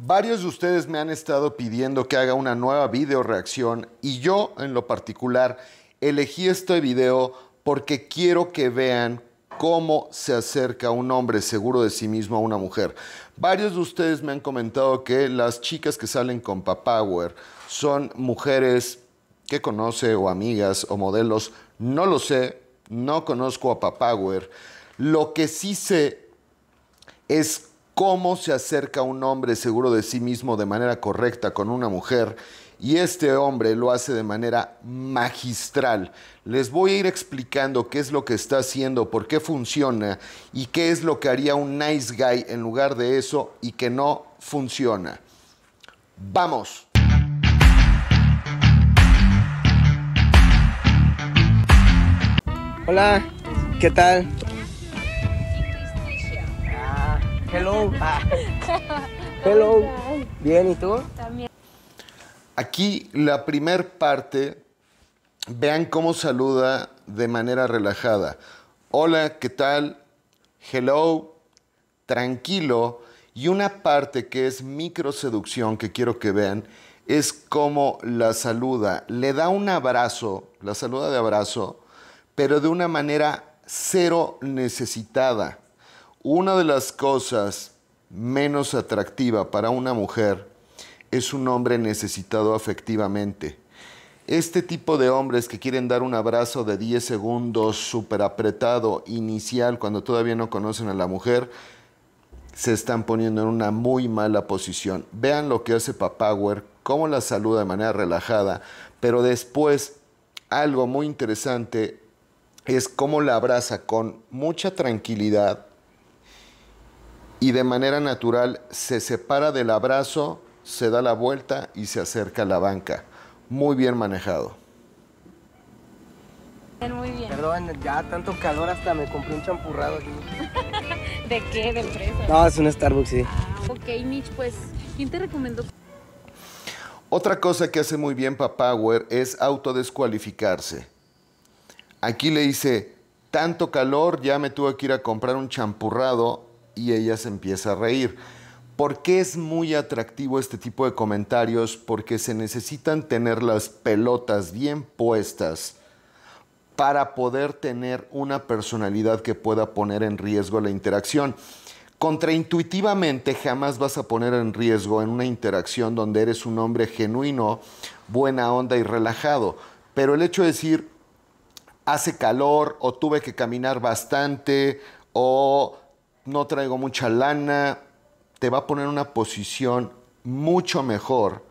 Varios de ustedes me han estado pidiendo que haga una nueva video reacción y yo en lo particular elegí este video porque quiero que vean cómo se acerca un hombre seguro de sí mismo a una mujer. Varios de ustedes me han comentado que las chicas que salen con Papawer son mujeres que conoce o amigas o modelos. No lo sé, no conozco a Papawer. Lo que sí sé es cómo se acerca un hombre seguro de sí mismo de manera correcta con una mujer y este hombre lo hace de manera magistral. Les voy a ir explicando qué es lo que está haciendo, por qué funciona y qué es lo que haría un nice guy en lugar de eso y que no funciona. ¡Vamos! Hola, ¿qué tal? Hello. Ah. Hello. Bien, ¿y tú? También. Aquí la primer parte, vean cómo saluda de manera relajada. Hola, ¿qué tal? Hello. Tranquilo. Y una parte que es micro seducción, que quiero que vean es cómo la saluda. Le da un abrazo, la saluda de abrazo, pero de una manera cero necesitada. Una de las cosas menos atractiva para una mujer es un hombre necesitado afectivamente. Este tipo de hombres que quieren dar un abrazo de 10 segundos súper apretado inicial cuando todavía no conocen a la mujer, se están poniendo en una muy mala posición. Vean lo que hace Papawer, cómo la saluda de manera relajada, pero después algo muy interesante es cómo la abraza con mucha tranquilidad, y de manera natural se separa del abrazo, se da la vuelta y se acerca a la banca. Muy bien manejado. Muy bien. Perdón, ya tanto calor hasta me compré un champurrado aquí. ¿De qué? ¿De empresa? No, es un Starbucks, sí. Ah, ok, Mitch, pues, ¿quién te recomendó? Otra cosa que hace muy bien Papower es autodescualificarse. Aquí le dice: tanto calor, ya me tuve que ir a comprar un champurrado y ella se empieza a reír. ¿Por qué es muy atractivo este tipo de comentarios? Porque se necesitan tener las pelotas bien puestas para poder tener una personalidad que pueda poner en riesgo la interacción. Contraintuitivamente jamás vas a poner en riesgo en una interacción donde eres un hombre genuino, buena onda y relajado. Pero el hecho de decir, hace calor o tuve que caminar bastante o no traigo mucha lana, te va a poner una posición mucho mejor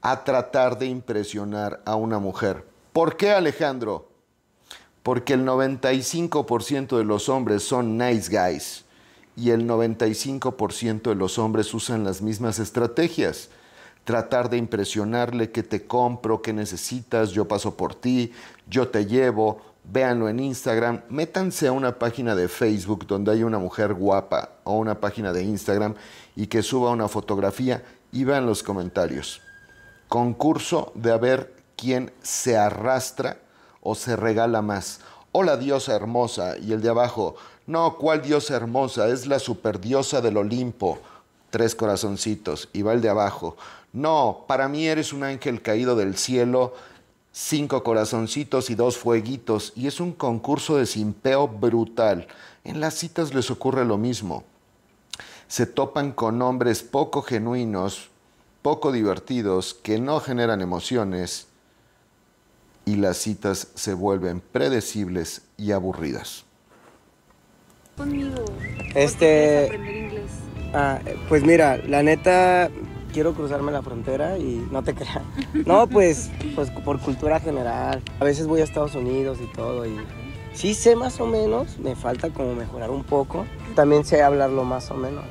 a tratar de impresionar a una mujer. ¿Por qué Alejandro? Porque el 95% de los hombres son nice guys y el 95% de los hombres usan las mismas estrategias. Tratar de impresionarle que te compro, que necesitas, yo paso por ti, yo te llevo, véanlo en Instagram, métanse a una página de Facebook donde hay una mujer guapa o una página de Instagram y que suba una fotografía y vean los comentarios. Concurso de a ver quién se arrastra o se regala más. Hola diosa hermosa y el de abajo, no, ¿cuál diosa hermosa? Es la superdiosa del Olimpo. Tres corazoncitos y va el de abajo. No, para mí eres un ángel caído del cielo cinco corazoncitos y dos fueguitos, y es un concurso de simpeo brutal. En las citas les ocurre lo mismo. Se topan con hombres poco genuinos, poco divertidos, que no generan emociones, y las citas se vuelven predecibles y aburridas. Conmigo. Este. Ah, pues mira, la neta, quiero cruzarme la frontera y no te creas. No, pues, pues por cultura general. A veces voy a Estados Unidos y todo y sí sé más o menos, me falta como mejorar un poco. También sé hablarlo más o menos.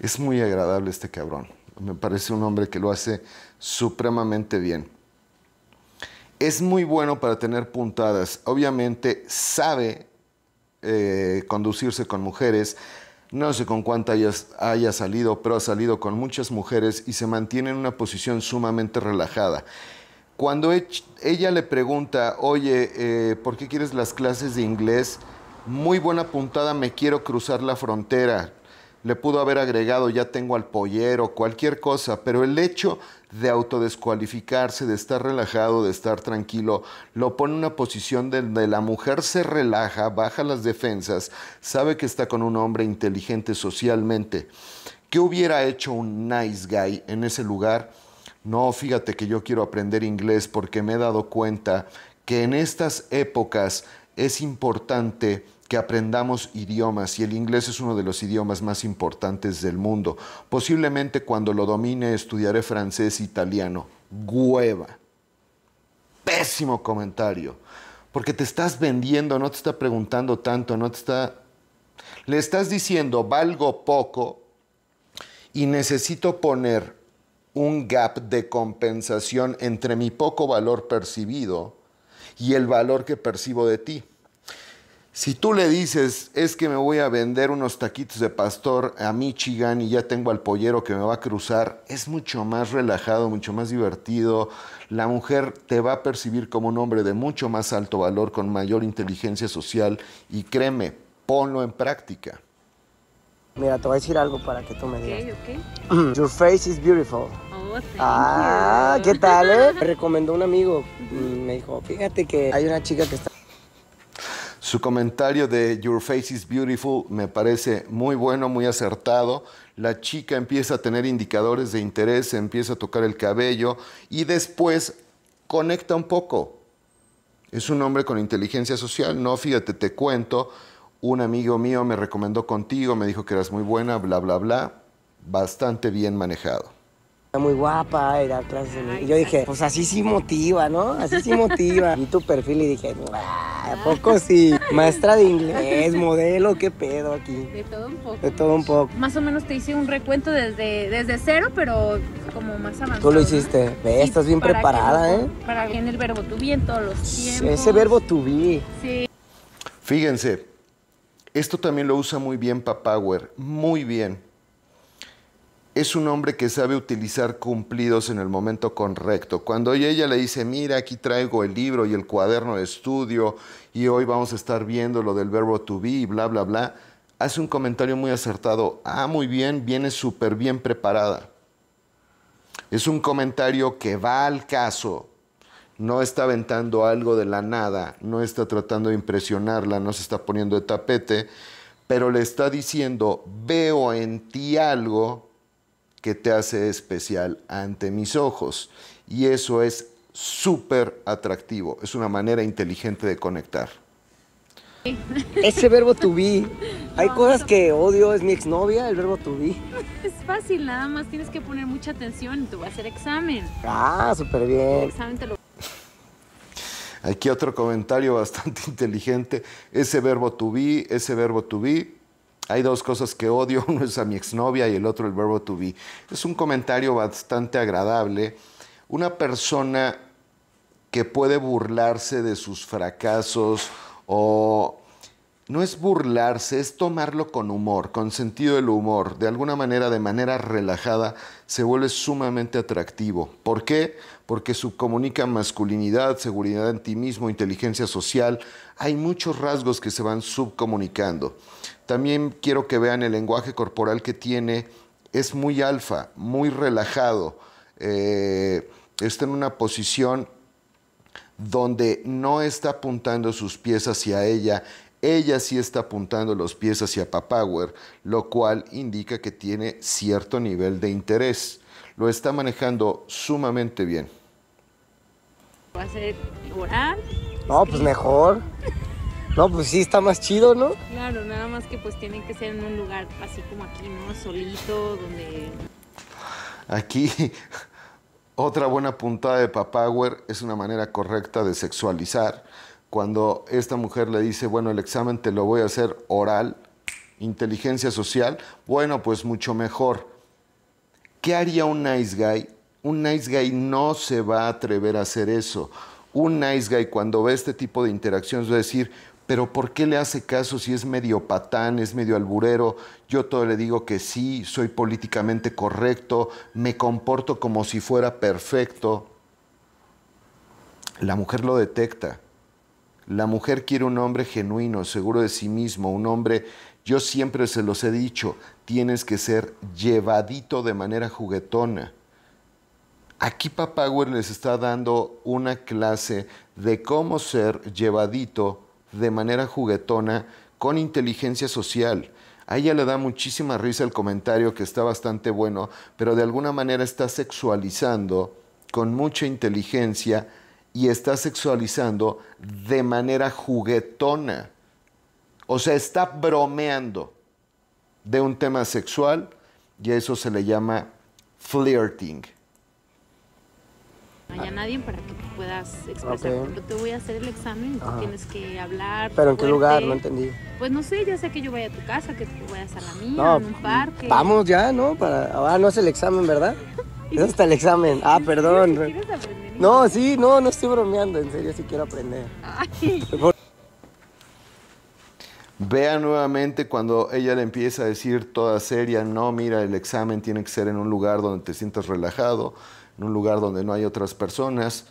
Es muy agradable este cabrón. Me parece un hombre que lo hace supremamente bien. Es muy bueno para tener puntadas. Obviamente sabe eh, conducirse con mujeres, no sé con cuánta haya salido, pero ha salido con muchas mujeres y se mantiene en una posición sumamente relajada. Cuando ella le pregunta, oye, eh, ¿por qué quieres las clases de inglés? Muy buena puntada, me quiero cruzar la frontera. Le pudo haber agregado, ya tengo al pollero, cualquier cosa, pero el hecho de autodescualificarse, de estar relajado, de estar tranquilo, lo pone en una posición donde la mujer se relaja, baja las defensas, sabe que está con un hombre inteligente socialmente. ¿Qué hubiera hecho un nice guy en ese lugar? No, fíjate que yo quiero aprender inglés porque me he dado cuenta que en estas épocas es importante que aprendamos idiomas y el inglés es uno de los idiomas más importantes del mundo. Posiblemente cuando lo domine estudiaré francés e italiano. Hueva. Pésimo comentario. Porque te estás vendiendo, no te está preguntando tanto, no te está... Le estás diciendo, valgo poco y necesito poner un gap de compensación entre mi poco valor percibido y el valor que percibo de ti. Si tú le dices, es que me voy a vender unos taquitos de pastor a Michigan y ya tengo al pollero que me va a cruzar, es mucho más relajado, mucho más divertido. La mujer te va a percibir como un hombre de mucho más alto valor, con mayor inteligencia social y créeme, ponlo en práctica. Mira, te voy a decir algo para que tú me digas. Okay, okay. Your face is beautiful. Oh, ah, ¿qué tal, eh? Me recomendó un amigo, me dijo, fíjate que hay una chica que está su comentario de Your Face is Beautiful me parece muy bueno, muy acertado. La chica empieza a tener indicadores de interés, empieza a tocar el cabello y después conecta un poco. Es un hombre con inteligencia social, no, fíjate, te cuento, un amigo mío me recomendó contigo, me dijo que eras muy buena, bla, bla, bla. Bastante bien manejado muy guapa y Y yo dije, pues así sí motiva, ¿no? Así sí motiva. Vi tu perfil y dije, ¿a poco sí? Maestra de inglés, modelo, ¿qué pedo aquí? De todo un poco. De todo un poco. Más o menos te hice un recuento desde, desde cero, pero como más avanzado. Tú lo hiciste. Ve, estás bien preparada, ¿eh? Para bien el verbo tuvi en todos los tiempos. Ese verbo tuvi. Sí. Fíjense, esto también lo usa muy bien Papower, muy bien es un hombre que sabe utilizar cumplidos en el momento correcto. Cuando ella le dice, mira, aquí traigo el libro y el cuaderno de estudio y hoy vamos a estar viendo lo del verbo to be y bla, bla, bla, hace un comentario muy acertado. Ah, muy bien, viene súper bien preparada. Es un comentario que va al caso, no está aventando algo de la nada, no está tratando de impresionarla, no se está poniendo de tapete, pero le está diciendo, veo en ti algo que te hace especial ante mis ojos. Y eso es súper atractivo. Es una manera inteligente de conectar. Ese verbo to be. Hay cosas que odio, es mi exnovia, el verbo to be. Es fácil, nada más tienes que poner mucha atención, y tú vas a hacer examen. Ah, súper bien. Aquí otro comentario bastante inteligente. Ese verbo to be, ese verbo to be hay dos cosas que odio, uno es a mi exnovia y el otro el verbo to be. Es un comentario bastante agradable. Una persona que puede burlarse de sus fracasos o no es burlarse, es tomarlo con humor, con sentido del humor, de alguna manera, de manera relajada, se vuelve sumamente atractivo. ¿Por qué? Porque subcomunica masculinidad, seguridad en ti mismo, inteligencia social. Hay muchos rasgos que se van subcomunicando. También quiero que vean el lenguaje corporal que tiene. Es muy alfa, muy relajado. Eh, está en una posición donde no está apuntando sus pies hacia ella, ella sí está apuntando los pies hacia Papower, lo cual indica que tiene cierto nivel de interés. Lo está manejando sumamente bien. ¿Va a ser No, pues mejor. No, pues sí está más chido, ¿no? Claro, nada más que pues tienen que ser en un lugar así como aquí, ¿no? Solito, donde... Aquí, otra buena puntada de Papawer es una manera correcta de sexualizar. Cuando esta mujer le dice, bueno, el examen te lo voy a hacer oral, inteligencia social, bueno, pues mucho mejor. ¿Qué haría un nice guy? Un nice guy no se va a atrever a hacer eso. Un nice guy cuando ve este tipo de interacciones va a decir, pero ¿por qué le hace caso si es medio patán, es medio alburero? Yo todo le digo que sí, soy políticamente correcto, me comporto como si fuera perfecto. La mujer lo detecta. La mujer quiere un hombre genuino, seguro de sí mismo, un hombre, yo siempre se los he dicho, tienes que ser llevadito de manera juguetona. Aquí Papá les está dando una clase de cómo ser llevadito de manera juguetona con inteligencia social. A ella le da muchísima risa el comentario que está bastante bueno, pero de alguna manera está sexualizando con mucha inteligencia y está sexualizando de manera juguetona. O sea, está bromeando de un tema sexual y a eso se le llama flirting a nadie para que puedas expresar. Okay. te voy a hacer el examen, tienes que hablar. ¿Pero en qué lugar? No entendí. Pues no sé, ya sé que yo voy a tu casa, que tú vayas a la mía, en un parque. Vamos ya, ¿no? Para... Ahora no es el examen, ¿verdad? Eso está el examen. Ah, perdón. No, sí, no, no estoy bromeando, en serio, sí quiero aprender. Vea nuevamente cuando ella le empieza a decir toda seria, no, mira, el examen tiene que ser en un lugar donde te sientas relajado, en un lugar donde no hay otras personas.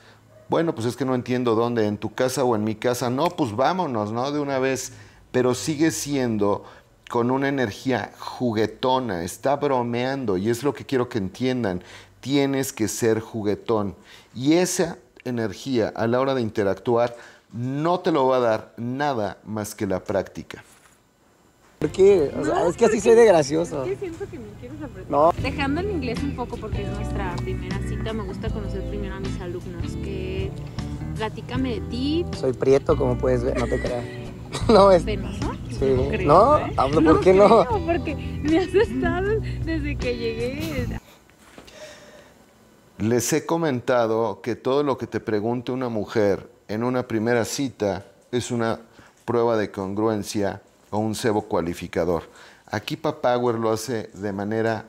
Bueno, pues es que no entiendo dónde, en tu casa o en mi casa. No, pues vámonos, ¿no? De una vez. Pero sigue siendo con una energía juguetona, está bromeando y es lo que quiero que entiendan. Tienes que ser juguetón. Y esa energía a la hora de interactuar no te lo va a dar nada más que la práctica. ¿Por qué? es que así soy de gracioso. siento que me quieres aprender. Dejando el inglés un poco porque es nuestra primera me gusta conocer primero a mis alumnos, que platícame de ti. Soy prieto, como puedes ver, no te creas. No, es... ¿Penoso? ¿eh? No, hablo, ¿por no? Porque me has estado desde que llegué. Les he comentado que todo lo que te pregunte una mujer en una primera cita es una prueba de congruencia o un cebo cualificador. Aquí Papower lo hace de manera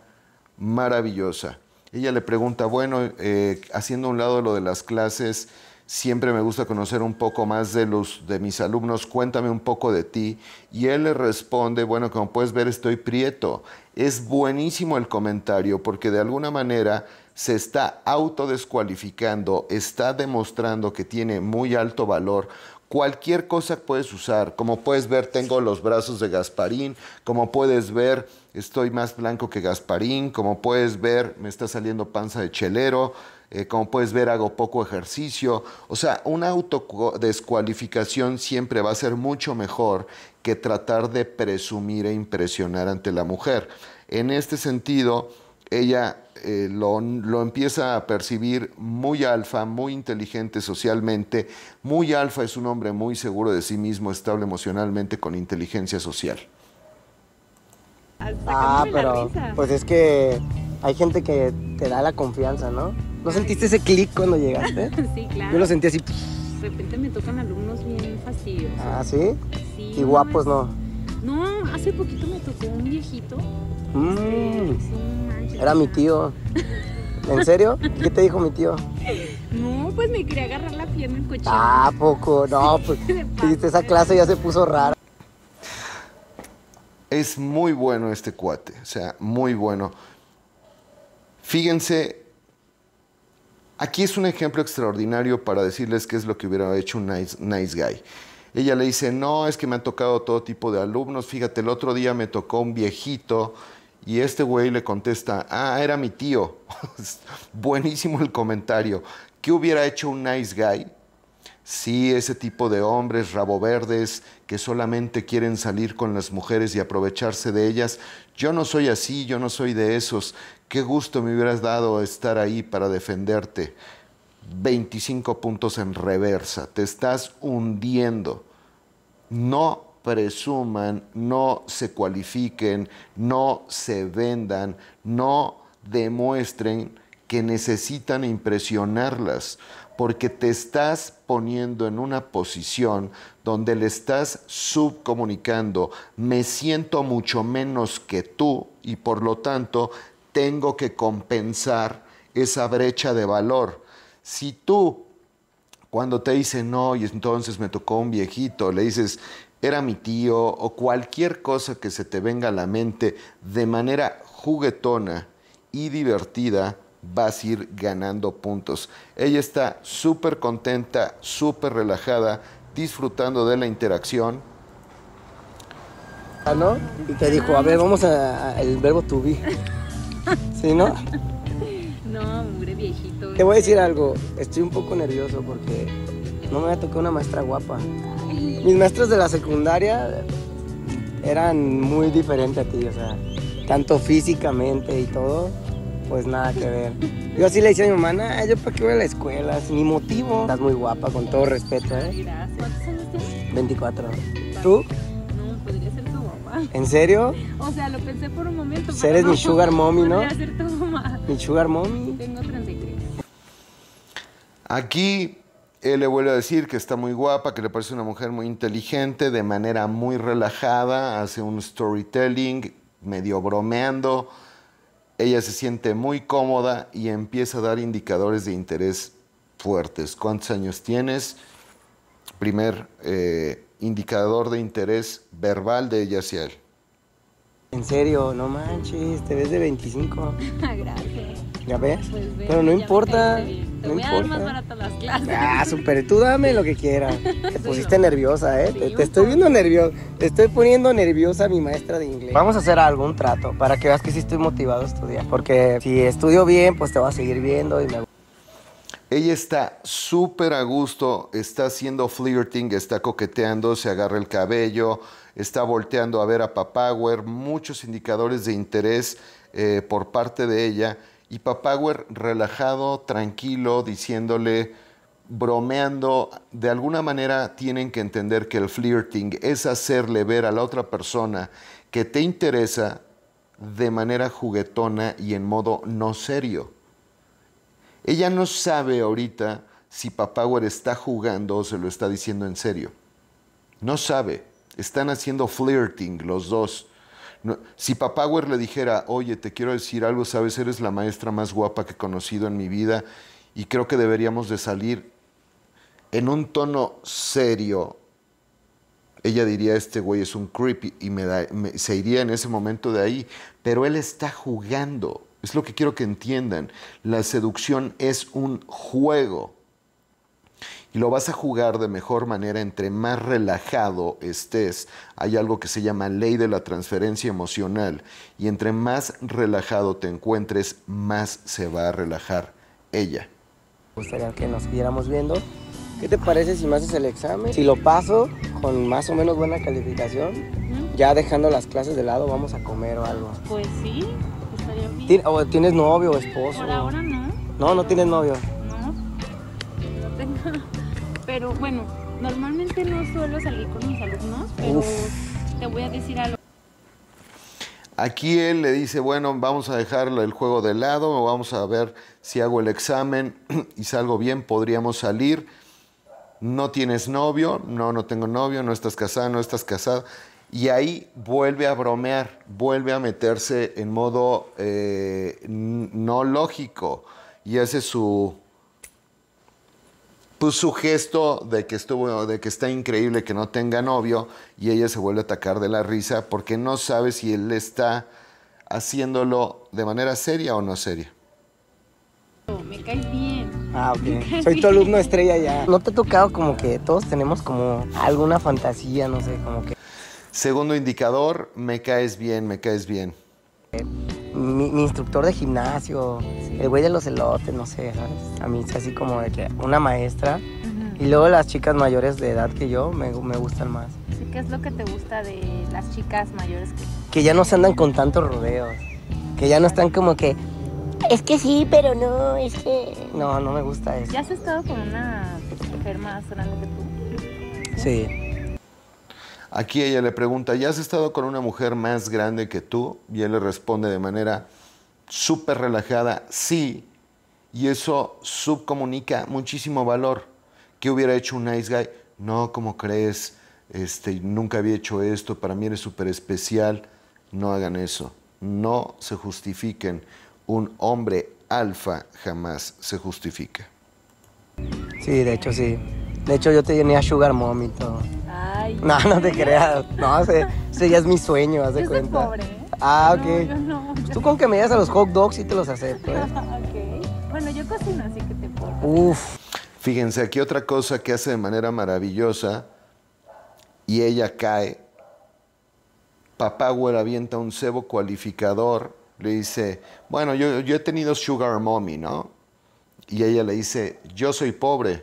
maravillosa. Ella le pregunta, bueno, eh, haciendo un lado lo de las clases, siempre me gusta conocer un poco más de los de mis alumnos, cuéntame un poco de ti. Y él le responde, bueno, como puedes ver, estoy prieto. Es buenísimo el comentario porque de alguna manera se está autodescualificando, está demostrando que tiene muy alto valor. Cualquier cosa puedes usar, como puedes ver, tengo los brazos de Gasparín, como puedes ver, estoy más blanco que Gasparín, como puedes ver me está saliendo panza de chelero, eh, como puedes ver hago poco ejercicio, o sea, una autodescualificación siempre va a ser mucho mejor que tratar de presumir e impresionar ante la mujer. En este sentido, ella eh, lo, empieza a percibir muy alfa, muy inteligente socialmente. Muy alfa es un hombre muy seguro de sí mismo, estable emocionalmente, con inteligencia social ah, pero pues es que hay gente que te da la confianza, ¿no? ¿No sentiste ese clic cuando llegaste? sí, claro. Yo lo sentí así. De repente me tocan alumnos bien fastidiosos. ¿Ah, sí? Sí. Y guapos, ¿no? No, hace poquito me tocó un viejito. Mm. Este, Era mi tío. ¿En serio? ¿Qué te dijo mi tío? No, pues me quería agarrar la pierna en el coche. Ah, poco. No, pues. esa clase ya se puso rara. Es muy bueno este cuate, o sea, muy bueno. Fíjense, aquí es un ejemplo extraordinario para decirles qué es lo que hubiera hecho un nice, nice guy. Ella le dice, no, es que me han tocado todo tipo de alumnos, fíjate, el otro día me tocó un viejito y este güey le contesta, ah, era mi tío. Buenísimo el comentario. ¿Qué hubiera hecho un nice guy? Sí, ese tipo de hombres rabo verdes que solamente quieren salir con las mujeres y aprovecharse de ellas. Yo no soy así, yo no soy de esos. Qué gusto me hubieras dado estar ahí para defenderte. 25 puntos en reversa, te estás hundiendo. No presuman, no se cualifiquen, no se vendan, no demuestren que necesitan impresionarlas porque te estás poniendo en una posición donde le estás subcomunicando, me siento mucho menos que tú y por lo tanto tengo que compensar esa brecha de valor. Si tú, cuando te dicen no y entonces me tocó un viejito, le dices, era mi tío o cualquier cosa que se te venga a la mente de manera juguetona y divertida, vas a ir ganando puntos. Ella está súper contenta, súper relajada, disfrutando de la interacción. Ah, ¿no? Y te dijo, a ver, vamos a, el verbo to be. ¿Sí, no? No, hombre, viejito. Te voy a decir algo, estoy un poco nervioso porque no me ha tocado una maestra guapa. Mis maestros de la secundaria eran muy diferentes a ti, o sea, tanto físicamente y todo pues nada que ver. Yo así le decía a mi mamá, yo para qué voy a la escuela, Es mi motivo. Estás muy guapa, con todo respeto, ¿eh? Gracias. ¿Cuántos años tienes? 24. ¿Tú? No, podría ser tu mamá. ¿En serio? O sea, lo pensé por un momento. Pues eres mi sugar mommy, ¿no? Podría ser tu mamá. Mi sugar mommy. Tengo 33. Aquí él le vuelve a decir que está muy guapa, que le parece una mujer muy inteligente, de manera muy relajada, hace un storytelling, medio bromeando. Ella se siente muy cómoda y empieza a dar indicadores de interés fuertes. ¿Cuántos años tienes? Primer eh, indicador de interés verbal de ella hacia él. En serio, no manches, te ves de 25. Gracias. ¿Ya ves? Pues Pero no importa. no importa. más barato las clases. Ah, súper. Tú dame lo que quieras. Te pusiste nerviosa, ¿eh? te, estoy viendo nerviosa. Te estoy poniendo nerviosa mi maestra de inglés. Vamos a hacer algún trato para que veas que sí estoy motivado a estudiar. Porque si estudio bien, pues te va a seguir viendo y ella está súper a gusto, está haciendo flirting, está coqueteando, se agarra el cabello, está volteando a ver a wear muchos indicadores de interés eh, por parte de ella y relajado, tranquilo, diciéndole, bromeando, de alguna manera tienen que entender que el flirting es hacerle ver a la otra persona que te interesa de manera juguetona y en modo no serio. Ella no sabe ahorita si Papaguer está jugando o se lo está diciendo en serio. No sabe. Están haciendo flirting los dos si papá le dijera, oye, te quiero decir algo, sabes, eres la maestra más guapa que he conocido en mi vida y creo que deberíamos de salir en un tono serio, ella diría, este güey es un creepy y se iría en ese momento de ahí, pero él está jugando. Es lo que quiero que entiendan. La seducción es un juego y lo vas a jugar de mejor manera entre más relajado estés. Hay algo que se llama ley de la transferencia emocional y entre más relajado te encuentres, más se va a relajar ella. Me gustaría que nos siguiéramos viendo. ¿Qué te parece si me haces el examen? Si lo paso con más o menos buena calificación, ya dejando las clases de lado, vamos a comer o algo. Pues sí, estaría bien. tienes novio o esposo? Por ahora no. No, no tienes novio. Pero bueno, normalmente no suelo salir con mis alumnos, pero te voy a decir algo. Aquí él le dice, bueno, vamos a dejar el juego de lado, vamos a ver si hago el examen y salgo bien, podríamos salir. No tienes novio, no, no tengo novio, no estás casada, no estás casada. Y ahí vuelve a bromear, vuelve a meterse en modo eh, no lógico y hace su, su gesto de que estuvo, de que está increíble que no tenga novio y ella se vuelve a atacar de la risa porque no sabe si él está haciéndolo de manera seria o no seria. Me caes bien. Ah, ok. Soy tu alumno estrella ya. ¿No te ha tocado como que todos tenemos como alguna fantasía, no sé, como que... Segundo indicador, me caes bien, me caes bien. Eh, mi instructor de gimnasio, el güey de los elotes, no sé, A mí es así como de que una maestra. Y luego las chicas mayores de edad que yo me, gustan más. ¿Qué es lo que te gusta de las chicas mayores? Que... que ya no se andan con tantos rodeos. Que ya no están como que, es que sí, pero no, es que... No, no me gusta eso. ¿Ya has estado con una mujer más grande que tú? Sí. Aquí ella le pregunta, ¿ya has estado con una mujer más grande que tú? Y él le responde de manera súper relajada, sí, y eso subcomunica muchísimo valor. ¿Qué hubiera hecho un nice guy? No, ¿cómo crees? Este, nunca había hecho esto, para mí eres súper especial. No hagan eso. No se justifiquen. Un hombre alfa jamás se justifica. Sí, de hecho sí. De hecho yo te llené a Sugar Mommy todo. Ay. No, no te creas. No, ese, ya es mi sueño, haz de cuenta. Pobre. Ah, ok. Pues tú con que me digas a los hot dogs y te los acepto. ¿eh? Bueno, yo cocino, así que te puedo. Uf. Fíjense, aquí otra cosa que hace de manera maravillosa y ella cae. Papá güera avienta un cebo cualificador. Le dice, bueno, yo, yo he tenido sugar mommy, ¿no? Y ella le dice, yo soy pobre.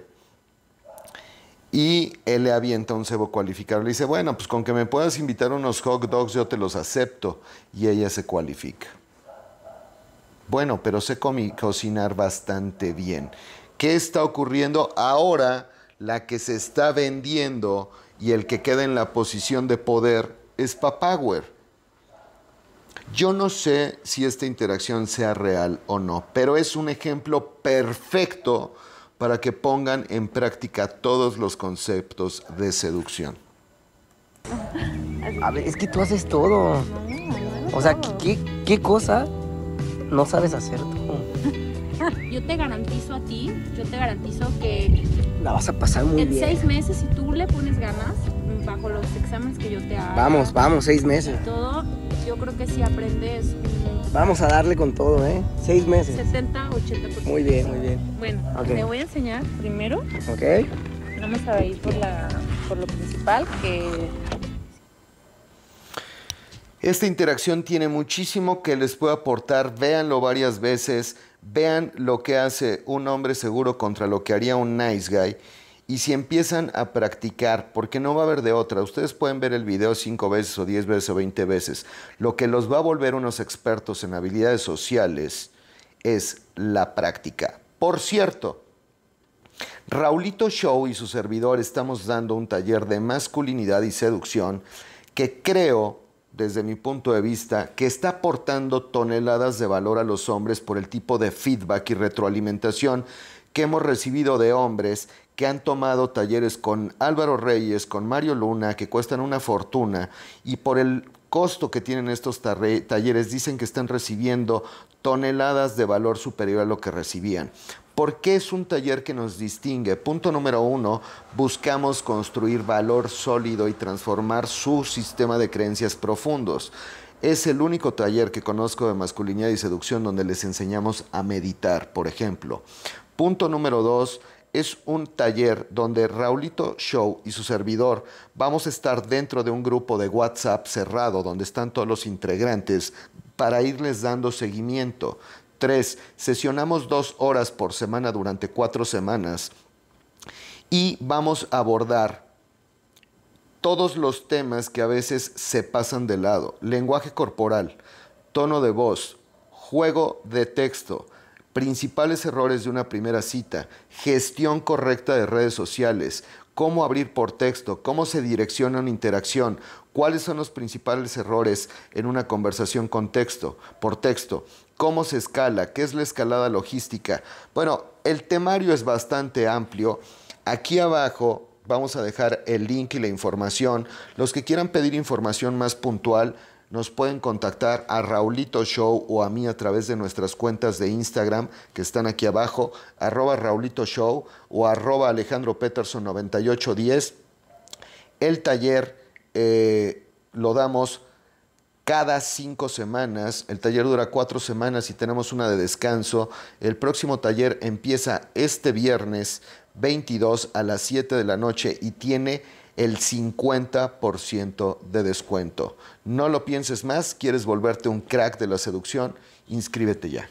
Y él le avienta un cebo cualificado. Le dice, bueno, pues con que me puedas invitar unos hot dogs yo te los acepto. Y ella se cualifica. Bueno, pero sé cocinar bastante bien. ¿Qué está ocurriendo ahora? La que se está vendiendo y el que queda en la posición de poder es papaguer. Yo no sé si esta interacción sea real o no, pero es un ejemplo perfecto para que pongan en práctica todos los conceptos de seducción. A ver, es que tú haces todo. O sea, ¿qué, cosa no sabes hacer tú? Yo te garantizo a ti, yo te garantizo que... La vas a pasar muy bien. En seis meses, si tú le pones ganas, bajo los exámenes que yo te hago. Vamos, vamos, seis meses. Y todo, yo creo que si aprendes Vamos a darle con todo, ¿eh? Seis meses. 60, 80%. Muy bien, muy bien. Bueno, me voy a enseñar primero. Ok. Vamos a ir por, la, por lo principal, que... Esta interacción tiene muchísimo que les puedo aportar. Véanlo varias veces. Vean lo que hace un hombre seguro contra lo que haría un nice guy y si empiezan a practicar, porque no va a haber de otra, ustedes pueden ver el video cinco veces o diez veces o veinte veces, lo que los va a volver unos expertos en habilidades sociales es la práctica. Por cierto, Raulito Show y su servidor estamos dando un taller de masculinidad y seducción que creo, desde mi punto de vista, que está aportando toneladas de valor a los hombres por el tipo de feedback y retroalimentación que hemos recibido de hombres que han tomado talleres con Álvaro Reyes, con Mario Luna, que cuestan una fortuna, y por el costo que tienen estos talleres dicen que están recibiendo toneladas de valor superior a lo que recibían. ¿Por qué es un taller que nos distingue? Punto número uno, buscamos construir valor sólido y transformar su sistema de creencias profundos. Es el único taller que conozco de masculinidad y seducción donde les enseñamos a meditar, por ejemplo. Punto número dos, es un taller donde Raulito Show y su servidor vamos a estar dentro de un grupo de WhatsApp cerrado donde están todos los integrantes para irles dando seguimiento. Tres, sesionamos dos horas por semana durante cuatro semanas y vamos a abordar todos los temas que a veces se pasan de lado. Lenguaje corporal, tono de voz, juego de texto, Principales errores de una primera cita, gestión correcta de redes sociales, cómo abrir por texto, cómo se direcciona una interacción, cuáles son los principales errores en una conversación con texto, por texto, cómo se escala, qué es la escalada logística. Bueno, el temario es bastante amplio. Aquí abajo vamos a dejar el link y la información. Los que quieran pedir información más puntual, nos pueden contactar a Raulito Show o a mí a través de nuestras cuentas de Instagram que están aquí abajo, arroba Raulito Show o arroba Alejandro Peterson 9810. El taller eh, lo damos cada cinco semanas. El taller dura cuatro semanas y tenemos una de descanso. El próximo taller empieza este viernes 22 a las 7 de la noche y tiene el 50% de descuento. No lo pienses más, quieres volverte un crack de la seducción, inscríbete ya.